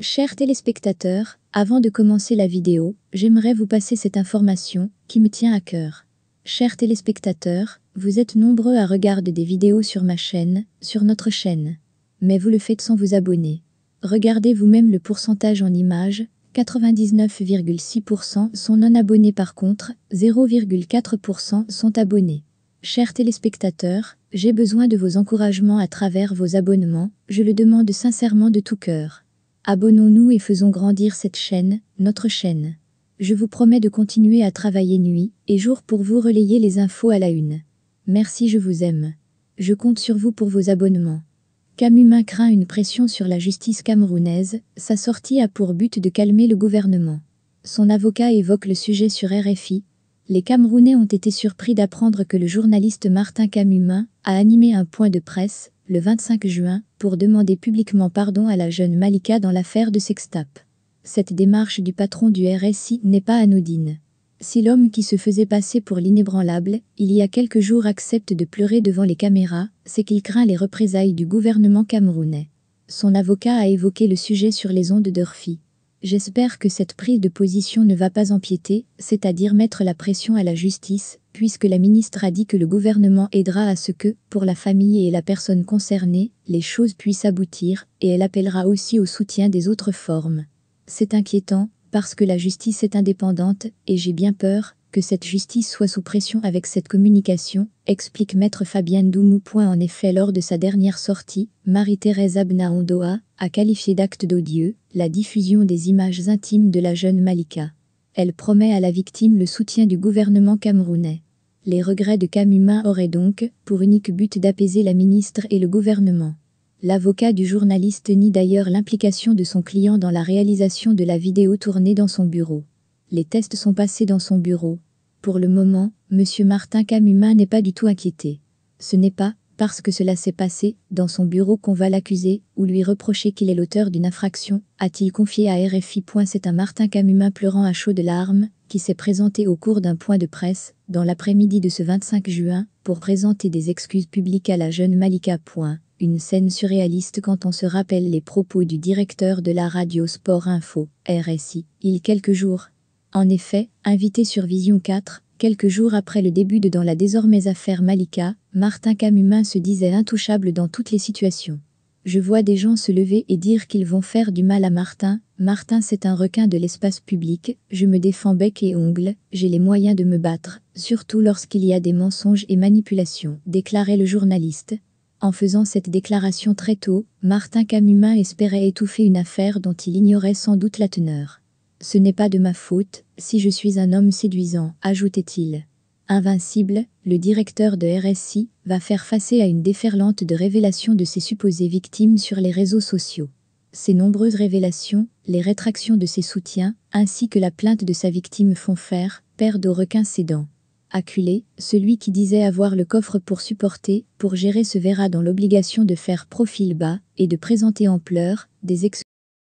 Chers téléspectateurs, avant de commencer la vidéo, j'aimerais vous passer cette information qui me tient à cœur. Chers téléspectateurs, vous êtes nombreux à regarder des vidéos sur ma chaîne, sur notre chaîne. Mais vous le faites sans vous abonner. Regardez vous-même le pourcentage en images, 99,6% sont non-abonnés par contre, 0,4% sont abonnés. Chers téléspectateurs, j'ai besoin de vos encouragements à travers vos abonnements, je le demande sincèrement de tout cœur. Abonnons-nous et faisons grandir cette chaîne, notre chaîne. Je vous promets de continuer à travailler nuit et jour pour vous relayer les infos à la une. Merci, je vous aime. Je compte sur vous pour vos abonnements. Camumin craint une pression sur la justice camerounaise, sa sortie a pour but de calmer le gouvernement. Son avocat évoque le sujet sur RFI. Les Camerounais ont été surpris d'apprendre que le journaliste Martin Camumin a animé un point de presse le 25 juin, pour demander publiquement pardon à la jeune Malika dans l'affaire de Sextape. Cette démarche du patron du RSI n'est pas anodine. Si l'homme qui se faisait passer pour l'inébranlable, il y a quelques jours accepte de pleurer devant les caméras, c'est qu'il craint les représailles du gouvernement camerounais. Son avocat a évoqué le sujet sur les ondes Dorphy. J'espère que cette prise de position ne va pas empiéter, c'est-à-dire mettre la pression à la justice, puisque la ministre a dit que le gouvernement aidera à ce que, pour la famille et la personne concernée, les choses puissent aboutir, et elle appellera aussi au soutien des autres formes. C'est inquiétant, parce que la justice est indépendante, et j'ai bien peur que cette justice soit sous pression avec cette communication, explique maître Fabienne Doumou. En effet, lors de sa dernière sortie, Marie-Thérèse Abna Ondoa a qualifié d'acte d'odieux la diffusion des images intimes de la jeune Malika. Elle promet à la victime le soutien du gouvernement camerounais. Les regrets de Camuma auraient donc pour unique but d'apaiser la ministre et le gouvernement. L'avocat du journaliste nie d'ailleurs l'implication de son client dans la réalisation de la vidéo tournée dans son bureau. Les tests sont passés dans son bureau. Pour le moment, M. Martin Camuma n'est pas du tout inquiété. Ce n'est pas, parce que cela s'est passé dans son bureau qu'on va l'accuser ou lui reprocher qu'il est l'auteur d'une infraction, a-t-il confié à RFI. C'est un Martin Camumin pleurant à chaud de larmes qui s'est présenté au cours d'un point de presse dans l'après-midi de ce 25 juin pour présenter des excuses publiques à la jeune Malika. Une scène surréaliste quand on se rappelle les propos du directeur de la radio Sport Info, RSI, il quelques jours. En effet, invité sur Vision 4, quelques jours après le début de Dans la désormais affaire Malika, Martin Camumin se disait intouchable dans toutes les situations. Je vois des gens se lever et dire qu'ils vont faire du mal à Martin. Martin, c'est un requin de l'espace public. Je me défends bec et ongle. J'ai les moyens de me battre, surtout lorsqu'il y a des mensonges et manipulations, déclarait le journaliste. En faisant cette déclaration très tôt, Martin Camumin espérait étouffer une affaire dont il ignorait sans doute la teneur. Ce n'est pas de ma faute si je suis un homme séduisant, ajoutait-il. Invincible, le directeur de RSI va faire face à une déferlante de révélations de ses supposées victimes sur les réseaux sociaux. Ces nombreuses révélations, les rétractions de ses soutiens, ainsi que la plainte de sa victime font faire perdre au requin ses dents. Acculé, celui qui disait avoir le coffre pour supporter, pour gérer se verra dans l'obligation de faire profil bas et de présenter en pleurs des excuses.